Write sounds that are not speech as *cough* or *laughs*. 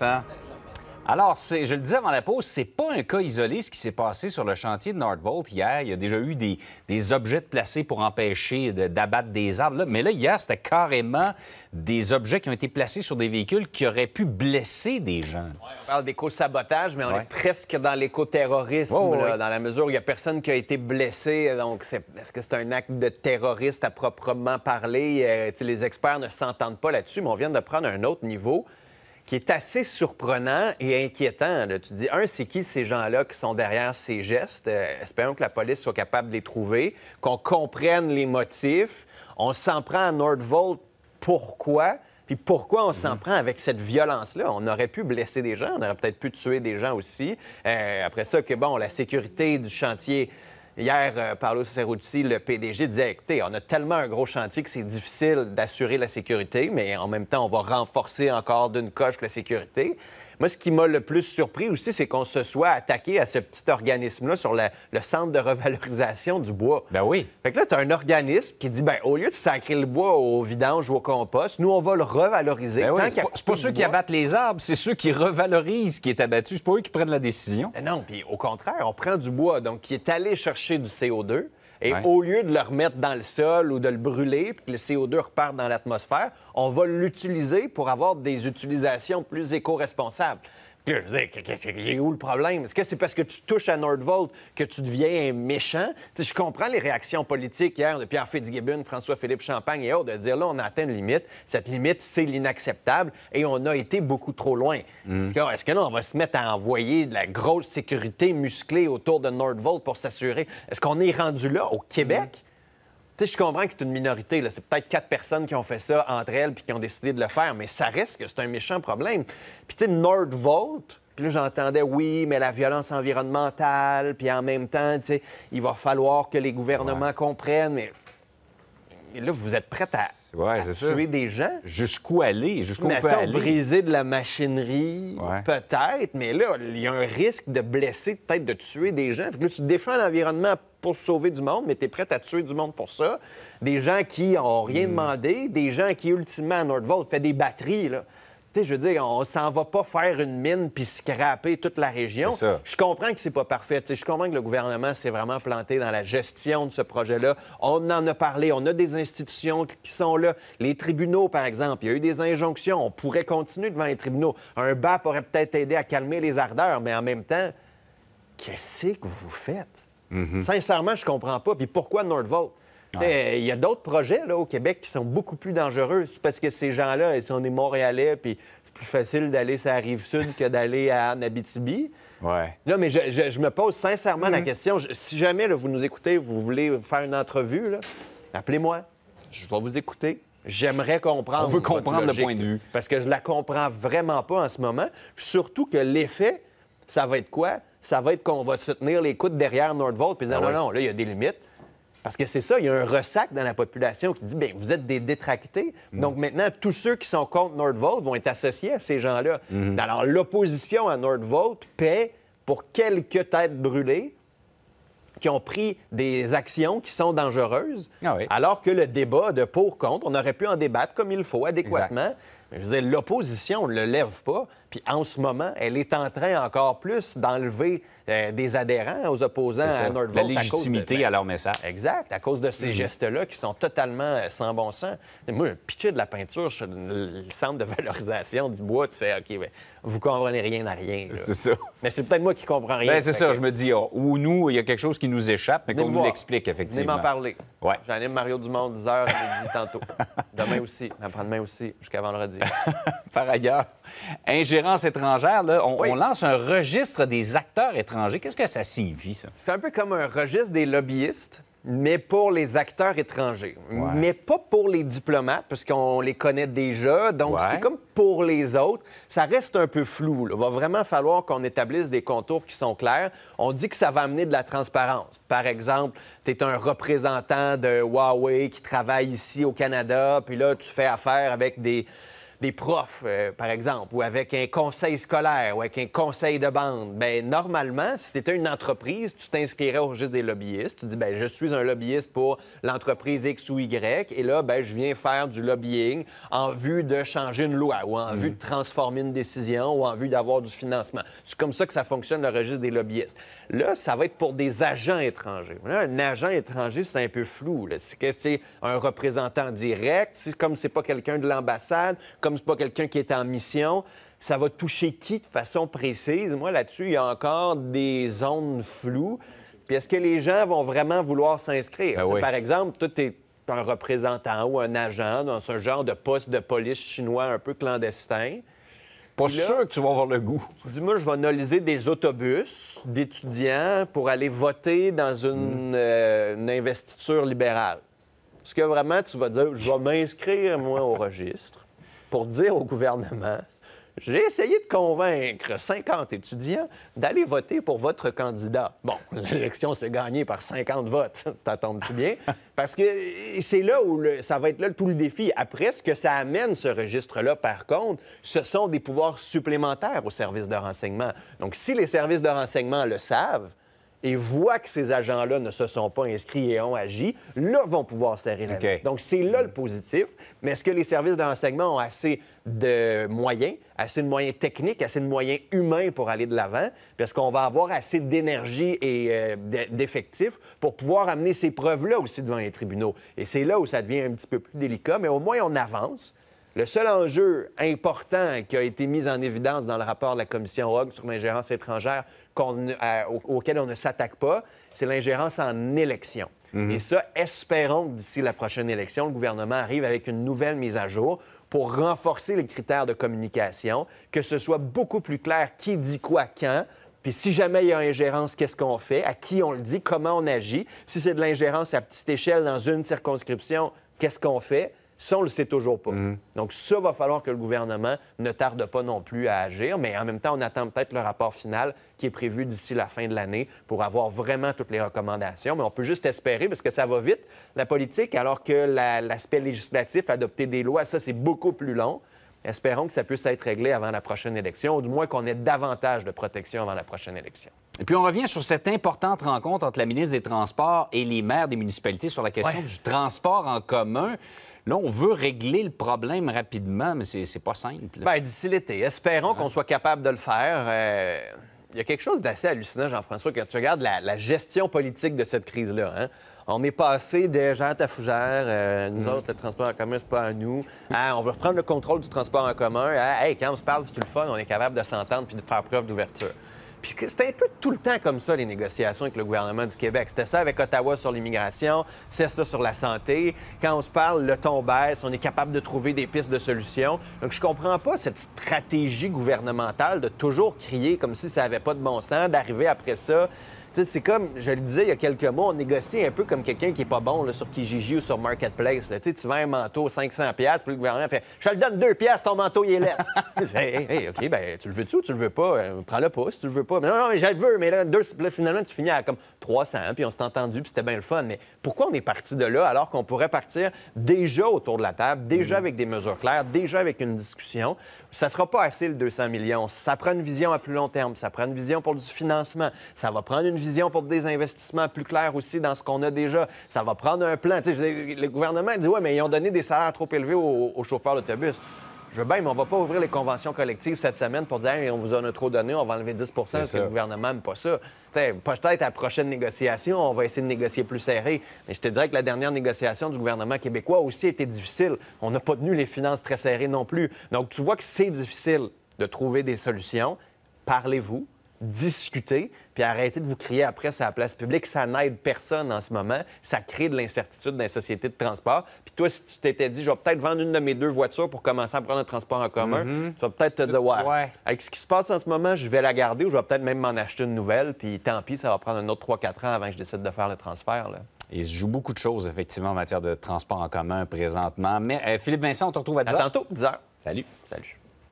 Hein? Alors, je le disais avant la pause, c'est pas un cas isolé ce qui s'est passé sur le chantier de Nordvolt hier. Il y a déjà eu des, objets placés pour empêcher d'abattre des arbres. Mais là, hier, c'était carrément des objets qui ont été placés sur des véhicules qui auraient pu blesser des gens. on parle d'éco-sabotage, mais on est presque dans l'éco-terrorisme, dans la mesure où il n'y a personne qui a été blessé. Donc, est-ce que c'est un acte de terroriste à proprement parler? Euh, les experts ne s'entendent pas là-dessus, mais on vient de prendre un autre niveau qui est assez surprenant et inquiétant. Tu dis, un, c'est qui ces gens-là qui sont derrière ces gestes? Euh, espérons que la police soit capable de les trouver, qu'on comprenne les motifs. On s'en prend à Nordvolt. Pourquoi? Puis pourquoi on s'en mhm. prend avec cette violence-là? On aurait pu blesser des gens, on aurait peut-être pu tuer des gens aussi. Euh, après ça, que bon, la sécurité du chantier, Hier, euh, Paolo Cerruti, le PDG, disait écoutez, on a tellement un gros chantier que c'est difficile d'assurer la sécurité, mais en même temps, on va renforcer encore d'une coche la sécurité. Moi, ce qui m'a le plus surpris aussi, c'est qu'on se soit attaqué à ce petit organisme-là sur le centre de revalorisation du bois. Ben oui. Fait que là, tu as un organisme qui dit, ben au lieu de sacrer le bois au vidange ou au compost, nous, on va le revaloriser. Ben c'est pas, ceux qui abattent les arbres, c'est ceux qui revalorisent qui est abattu. C'est pas eux qui prennent la décision. Ben non, puis au contraire, on prend du bois, donc qui est allé chercher du CO2 et au lieu de le remettre dans le sol ou de le brûler, puis que le CO2 reparte dans l'atmosphère, on va l'utiliser pour avoir des utilisations plus éco-responsables. Je veux dire, est où le problème? Est-ce que c'est parce que tu touches à Nordvolt que tu deviens un méchant? je comprends les réactions politiques hier de Pierre Fitzgibbon, François-Philippe Champagne et autres, de dire là, on a atteint une limite. Cette limite, c'est l'inacceptable et on a été beaucoup trop loin. Mm. Est-ce que, là, on va se mettre à envoyer de la grosse sécurité musclée autour de Nordvolt pour s'assurer? Est-ce qu'on est rendu là au Québec? Tu sais, je comprends que c'est une minorité. C'est peut-être quatre personnes qui ont fait ça entre elles puis qui ont décidé de le faire, mais ça reste que c'est un méchant problème. Puis, tu sais, Nordvolt, puis là, j'entendais, oui, mais la violence environnementale, puis en même temps, tu sais, il va falloir que les gouvernements comprennent, mais... là, vous êtes prêts à, tuer des gens? Jusqu'où aller? Jusqu'où on peut aller? briser de la machinerie, peut-être, mais là, il y a un risque de blesser, peut-être de tuer des gens. Fait que là, tu défends l'environnement pour sauver du monde, mais tu es prête à tuer du monde pour ça. Des gens qui n'ont rien hmm. demandé, des gens qui, ultimement, à Nordvolt, fait des batteries, là. je veux dire, on s'en va pas faire une mine puis scraper toute la région. Je comprends que c'est pas parfait. je comprends que le gouvernement s'est vraiment planté dans la gestion de ce projet-là. On en a parlé. On a des institutions qui sont là. Les tribunaux, par exemple. Il y a eu des injonctions. On pourrait continuer devant les tribunaux. Un BAP pourrait peut-être aidé à calmer les ardeurs, mais en même temps, qu'est-ce que vous faites? Mhm. Sincèrement, je comprends pas. Puis pourquoi Nordvolt? Il y a d'autres projets là, au Québec qui sont beaucoup plus dangereux. parce que ces gens-là, si on est Montréalais, puis c'est plus facile d'aller sur la rive sud que d'aller à Nabitibi. Là, mais je, me pose sincèrement la mhm. question. si jamais vous nous écoutez, vous voulez faire une entrevue, appelez-moi. Je vais vous écouter. J'aimerais comprendre. On veut comprendre le point de vue. Parce que je la comprends vraiment pas en ce moment. Surtout que l'effet ça va être quoi? Ça va être qu'on va soutenir les coudes derrière Nordvolt puis dire ben non, non, là, il y a des limites. Parce que c'est ça, il y a un ressac dans la population qui dit bien, vous êtes des détractés. Mm. Donc maintenant, tous ceux qui sont contre Nordvolt vont être associés à ces gens-là. Mm-hmm. Ben, alors l'opposition à Nordvolt paie pour quelques têtes brûlées qui ont pris des actions qui sont dangereuses, ah alors que le débat de pour contre, on aurait pu en débattre comme il faut, adéquatement je l'opposition ne le lève pas. Puis en ce moment, elle est en train encore plus d'enlever euh, des adhérents aux opposants à La légitimité ben, à, leur message. Exact, à cause de ces mhm. gestes-là qui sont totalement euh, sans bon sens. Moi, pitcher de la peinture sur le centre de *laughs* valorisation du bois, tu fais OK, ben, vous comprenez rien à rien. C'est ça. Mais c'est peut-être moi qui comprends rien. Ben, c'est ça, je me dis, où oh, ou nous, il y a quelque chose qui nous échappe, mais qu'on nous l'explique, effectivement. m'en parler. Ouais. J'anime Mario Dumont 10 h, je dit tantôt. *laughs* Demain aussi, après-demain aussi, jusqu'à vendredi. *laughs* Par ailleurs, ingérence étrangère, là, on, on lance un registre des acteurs étrangers Qu'est-ce que ça signifie, ça? C'est un peu comme un registre des lobbyistes, mais pour les acteurs étrangers. Mais pas pour les diplomates, parce qu'on les connaît déjà. Donc, c'est comme pour les autres. Ça reste un peu flou. Il va vraiment falloir qu'on établisse des contours qui sont clairs. On dit que ça va amener de la transparence. Par exemple, tu es un représentant de Huawei qui travaille ici au Canada, puis là, tu fais affaire avec des des profs, euh, par exemple, ou avec un conseil scolaire, ou avec un conseil de bande, ben normalement, si tu étais une entreprise, tu t'inscrirais au registre des lobbyistes. Tu dis, ben je suis un lobbyiste pour l'entreprise X ou Y, et là, ben je viens faire du lobbying en vue de changer une loi, ou en mm. vue de transformer une décision, ou en vue d'avoir du financement. C'est comme ça que ça fonctionne, le registre des lobbyistes. Là, ça va être pour des agents étrangers. un agent étranger, c'est un peu flou. C'est que c'est un représentant direct, comme c'est pas quelqu'un de l'ambassade, comme comme c'est pas quelqu'un qui est en mission, ça va toucher qui de façon précise? Moi, là-dessus, il y a encore des zones floues. Puis est-ce que les gens vont vraiment vouloir s'inscrire? Ben par exemple, tu es un représentant ou un agent dans ce genre de poste de police chinois un peu clandestin. Pas sûr que tu vas avoir le goût. Tu dis, moi, je vais analyser des autobus d'étudiants pour aller voter dans mm. euh, une investiture libérale. Est-ce que vraiment tu vas dire, je vais m'inscrire, moi, au registre? pour dire au gouvernement j'ai essayé de convaincre 50 étudiants d'aller voter pour votre candidat. Bon, l'élection s'est gagnée par 50 votes, tattends *laughs* tu bien? Parce que c'est là où ça va être là tout le défi. Après, ce que ça amène, ce registre-là, par contre, ce sont des pouvoirs supplémentaires aux services de renseignement. Donc, si les services de renseignement le savent, et voient que ces agents-là ne se sont pas inscrits et ont agi, là vont pouvoir serrer la Donc, c'est là le positif. Mais est-ce que les services d'enseignement ont assez de moyens, assez de moyens techniques, assez de moyens humains pour aller de l'avant? Parce qu'on va avoir assez d'énergie et euh, d'effectifs pour pouvoir amener ces preuves-là aussi devant les tribunaux. Et c'est là où ça devient un petit peu plus délicat, mais au moins on avance. Le seul enjeu important qui a été mis en évidence dans le rapport de la Commission Rogue sur l'ingérence étrangère auquel on ne s'attaque pas, c'est l'ingérence en élection. Mhm. Et ça, espérons que d'ici la prochaine élection, le gouvernement arrive avec une nouvelle mise à jour pour renforcer les critères de communication, que ce soit beaucoup plus clair qui dit quoi quand, puis si jamais il y a ingérence, qu'est-ce qu'on fait, à qui on le dit, comment on agit. Si c'est de l'ingérence à petite échelle dans une circonscription, qu'est-ce qu'on fait? Ça, on le sait toujours pas. Mhm. Donc, ça, va falloir que le gouvernement ne tarde pas non plus à agir, mais en même temps, on attend peut-être le rapport final qui est prévu d'ici la fin de l'année pour avoir vraiment toutes les recommandations. Mais on peut juste espérer, parce que ça va vite, la politique, alors que l'aspect législatif, adopter des lois, ça, c'est beaucoup plus long. Espérons que ça puisse être réglé avant la prochaine élection, ou du moins qu'on ait davantage de protection avant la prochaine élection. Et puis on revient sur cette importante rencontre entre la ministre des Transports et les maires des municipalités sur la question du transport en commun. Là, on veut régler le problème rapidement, mais c'est pas simple. Bien, d'ici l'été, espérons qu'on soit capable de le faire. Euh, il y a quelque chose d'assez hallucinant, Jean-François, quand tu regardes la, gestion politique de cette crise-là. Hein. On est passé des à ta fougère. Euh, nous mm. autres, le transport en commun, c'est pas à nous, mm. hein, on veut reprendre le contrôle du transport en commun, hein, hey, quand on se parle, c'est tout le fun, on est capable de s'entendre puis de faire preuve d'ouverture. Puis c'était un peu tout le temps comme ça, les négociations avec le gouvernement du Québec. C'était ça avec Ottawa sur l'immigration, c'est ça sur la santé. Quand on se parle, le ton baisse, on est capable de trouver des pistes de solutions. Donc, je comprends pas cette stratégie gouvernementale de toujours crier comme si ça n'avait pas de bon sens, d'arriver après ça c'est comme, je le disais il y a quelques mois, on négocie un peu comme quelqu'un qui est pas bon sur Kijiji ou sur Marketplace. Tu vends un manteau 500$, puis le gouvernement fait Je te le donne 2$, ton manteau, il est laid. hé, *laughs* hé, OK, ben, tu le veux-tu ou tu le veux pas euh, Prends-le pas si tu le veux pas. non, non, mais je le veux, mais là, finalement, tu finis à comme 300, puis on s'est entendu, puis c'était bien le fun. Mais pourquoi on est parti de là alors qu'on pourrait partir déjà autour de la table, déjà mhm. avec des mesures claires, déjà avec une discussion Ça sera pas assez le 200 millions. Ça prend une vision à plus long terme, ça prend une vision pour du financement, ça va prendre une vision pour des investissements plus clairs aussi dans ce qu'on a déjà. Ça va prendre un plan. le gouvernement dit, oui, mais ils ont donné des salaires trop élevés aux, chauffeurs d'autobus. Je veux bien, mais on va pas ouvrir les conventions collectives cette semaine pour dire on vous en a trop donné, on va enlever 10 parce que le gouvernement n'aime pas ça. Peut-être à la prochaine négociation, on va essayer de négocier plus serré. Mais je te dirais que la dernière négociation du gouvernement québécois aussi était difficile. On n'a pas tenu les finances très serrées non plus. Donc, tu vois que c'est difficile de trouver des solutions. Parlez-vous, discuter, puis arrêter de vous crier après sa la place publique. Ça n'aide personne en ce moment. Ça crée de l'incertitude dans les sociétés de transport. Puis toi, si tu t'étais dit, je vais peut-être vendre une de mes deux voitures pour commencer à prendre un transport en commun, mhm. tu vas peut-être te dire, ouais, avec ce qui se passe en ce moment, je vais la garder ou je vais peut-être même m'en acheter une nouvelle. Puis tant pis, ça va prendre un autre 3-4 ans avant que je décide de faire le transfert. Il se joue beaucoup de choses, effectivement, en matière de transport en commun présentement. Mais euh, Philippe Vincent, on te retrouve à 10 À tantôt, 10 h. Salut. Salut.